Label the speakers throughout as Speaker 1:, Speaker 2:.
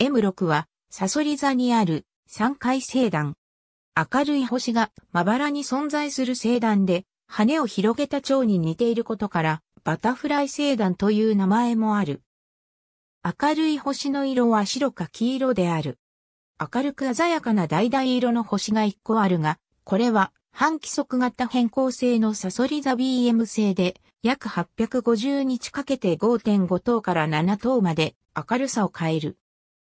Speaker 1: M6 は、サソリ座にある3階星団。明るい星がまばらに存在する星団で、羽を広げた蝶に似ていることから、バタフライ星団という名前もある。明るい星の色は白か黄色である。明るく鮮やかな橙色の星が1個あるが、これは半規則型変更性のサソリ座 BM 星で、約850日かけて5.5等から7等まで明るさを変える。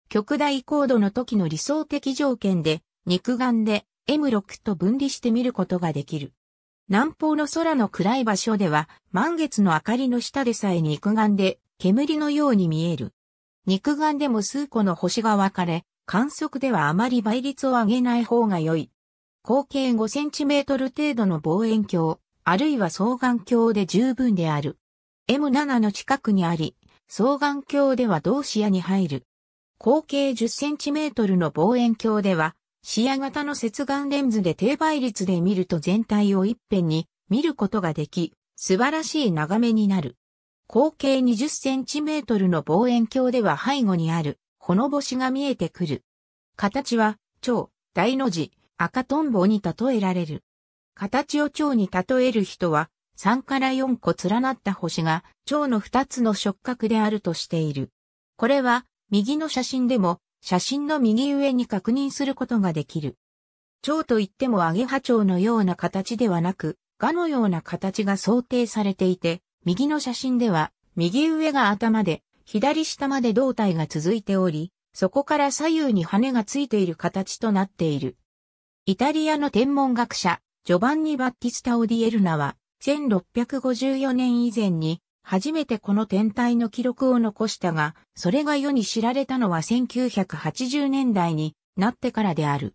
Speaker 1: 極大高度の時の理想的条件で、肉眼で M6 と分離して見ることができる。南方の空の暗い場所では、満月の明かりの下でさえ肉眼で煙のように見える。肉眼でも数個の星が分かれ、観測ではあまり倍率を上げない方が良い。口径5センチメートル程度の望遠鏡、あるいは双眼鏡で十分である。M7 の近くにあり、双眼鏡では同視野に入る。口径10センチメートルの望遠鏡では、視野型の接眼レンズで低倍率で見ると全体を一辺に見ることができ、素晴らしい眺めになる。口径20センチメートルの望遠鏡では背後にある、ほのぼしが見えてくる。形は、蝶、大の字、赤トンボに例えられる。形を蝶に例える人は、3から4個連なった星が、蝶の2つの触覚であるとしている。これは、右の写真でも、写真の右上に確認することができる。蝶といってもアゲハ蝶のような形ではなく、ガのような形が想定されていて、右の写真では、右上が頭で、左下まで胴体が続いており、そこから左右に羽がついている形となっている。イタリアの天文学者、ジョバンニ・バッティスタ・オディエルナは、1654年以前に、初めてこの天体の記録を残したが、それが世に知られたのは1980年代になってからである。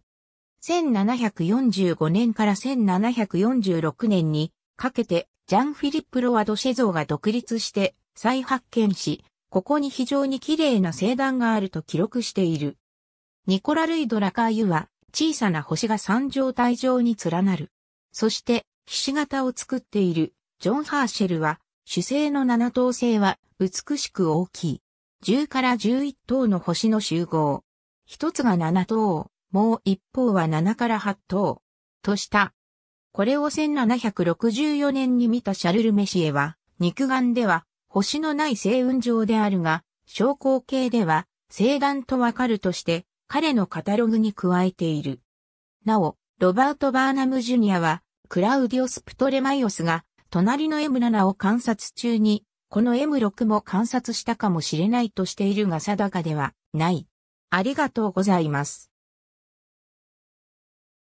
Speaker 1: 1745年から1746年にかけてジャン・フィリップ・ロワド・シェゾーが独立して再発見し、ここに非常に綺麗な星団があると記録している。ニコラ・ルイド・ラカーユは小さな星が三状体状に連なる。そして、ひし形を作っているジョン・ハーシェルは主星の七等星は美しく大きい。十から十一等の星の集合。一つが七等、もう一方は七から八等。とした。これを1764年に見たシャルル・メシエは、肉眼では星のない星雲上であるが、昇降系では星団とわかるとして、彼のカタログに加えている。なお、ロバート・バーナム・ジュニアは、クラウディオス・プトレマイオスが隣の M7 を観察中に、この M6 も観察したかもしれないとしているが定かではない。ありがとうございます。